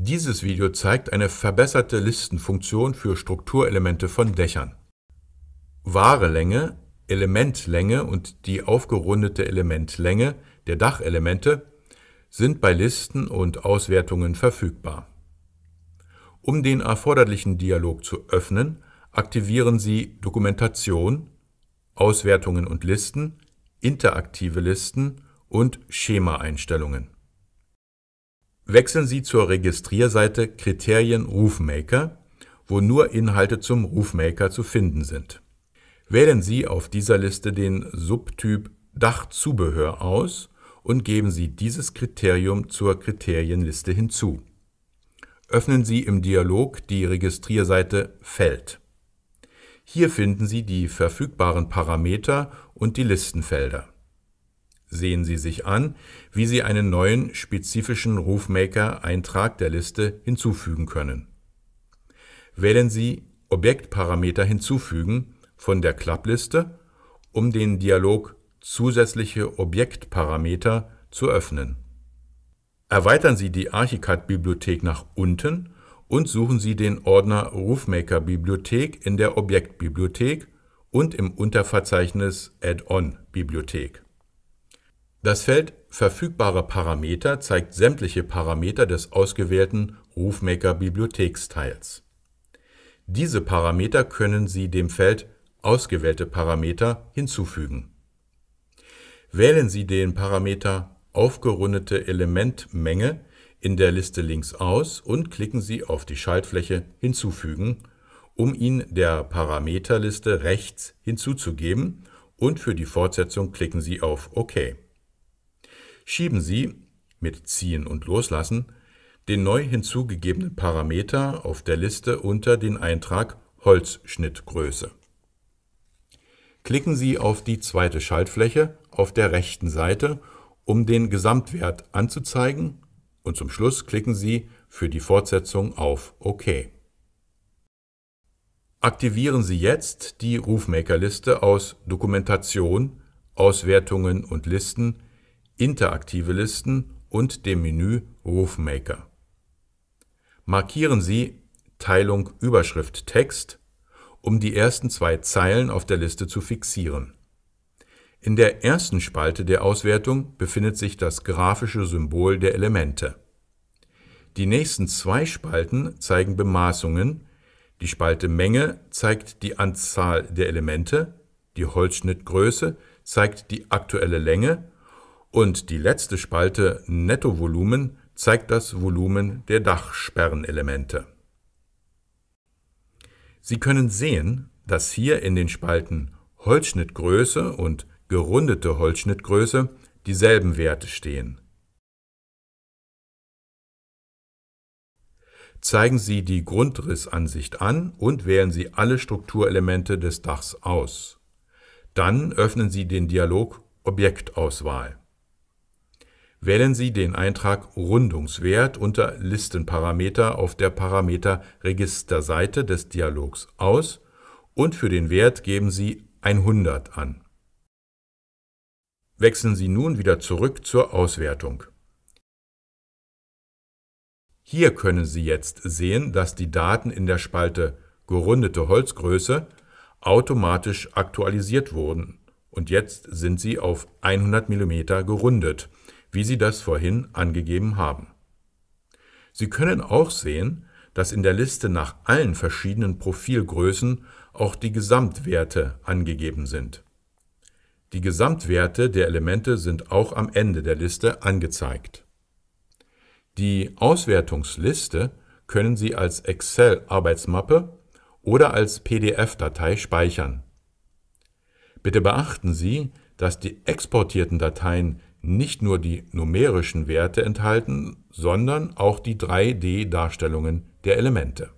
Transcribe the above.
Dieses Video zeigt eine verbesserte Listenfunktion für Strukturelemente von Dächern. Wahre Länge, Elementlänge und die aufgerundete Elementlänge der Dachelemente sind bei Listen und Auswertungen verfügbar. Um den erforderlichen Dialog zu öffnen, aktivieren Sie Dokumentation, Auswertungen und Listen, interaktive Listen und Schemaeinstellungen wechseln Sie zur Registrierseite Kriterien Rufmaker, wo nur Inhalte zum Rufmaker zu finden sind. Wählen Sie auf dieser Liste den Subtyp Dachzubehör aus und geben Sie dieses Kriterium zur Kriterienliste hinzu. Öffnen Sie im Dialog die Registrierseite Feld. Hier finden Sie die verfügbaren Parameter und die Listenfelder sehen Sie sich an, wie Sie einen neuen spezifischen rufmaker eintrag der Liste hinzufügen können. Wählen Sie Objektparameter hinzufügen von der Klappliste, um den Dialog Zusätzliche Objektparameter zu öffnen. Erweitern Sie die Archicad-Bibliothek nach unten und suchen Sie den Ordner rufmaker bibliothek in der Objektbibliothek und im Unterverzeichnis Add-on-Bibliothek. Das Feld Verfügbare Parameter zeigt sämtliche Parameter des ausgewählten rufmaker bibliotheksteils Diese Parameter können Sie dem Feld Ausgewählte Parameter hinzufügen. Wählen Sie den Parameter Aufgerundete Elementmenge in der Liste links aus und klicken Sie auf die Schaltfläche Hinzufügen, um ihn der Parameterliste rechts hinzuzugeben und für die Fortsetzung klicken Sie auf OK schieben Sie mit Ziehen und Loslassen den neu hinzugegebenen Parameter auf der Liste unter den Eintrag Holzschnittgröße. Klicken Sie auf die zweite Schaltfläche auf der rechten Seite, um den Gesamtwert anzuzeigen und zum Schluss klicken Sie für die Fortsetzung auf OK. Aktivieren Sie jetzt die Roofmaker-Liste aus Dokumentation, Auswertungen und Listen Interaktive Listen und dem Menü Rufmaker. Markieren Sie Teilung Überschrift Text, um die ersten zwei Zeilen auf der Liste zu fixieren. In der ersten Spalte der Auswertung befindet sich das grafische Symbol der Elemente. Die nächsten zwei Spalten zeigen Bemaßungen, die Spalte Menge zeigt die Anzahl der Elemente, die Holzschnittgröße zeigt die aktuelle Länge und die letzte Spalte Nettovolumen zeigt das Volumen der Dachsperrenelemente. Sie können sehen, dass hier in den Spalten Holzschnittgröße und gerundete Holzschnittgröße dieselben Werte stehen. Zeigen Sie die Grundrissansicht an und wählen Sie alle Strukturelemente des Dachs aus. Dann öffnen Sie den Dialog Objektauswahl. Wählen Sie den Eintrag Rundungswert unter Listenparameter auf der Parameterregisterseite des Dialogs aus und für den Wert geben Sie 100 an. Wechseln Sie nun wieder zurück zur Auswertung. Hier können Sie jetzt sehen, dass die Daten in der Spalte Gerundete Holzgröße automatisch aktualisiert wurden und jetzt sind sie auf 100 mm gerundet wie Sie das vorhin angegeben haben. Sie können auch sehen, dass in der Liste nach allen verschiedenen Profilgrößen auch die Gesamtwerte angegeben sind. Die Gesamtwerte der Elemente sind auch am Ende der Liste angezeigt. Die Auswertungsliste können Sie als Excel-Arbeitsmappe oder als PDF-Datei speichern. Bitte beachten Sie, dass die exportierten Dateien nicht nur die numerischen Werte enthalten, sondern auch die 3D-Darstellungen der Elemente.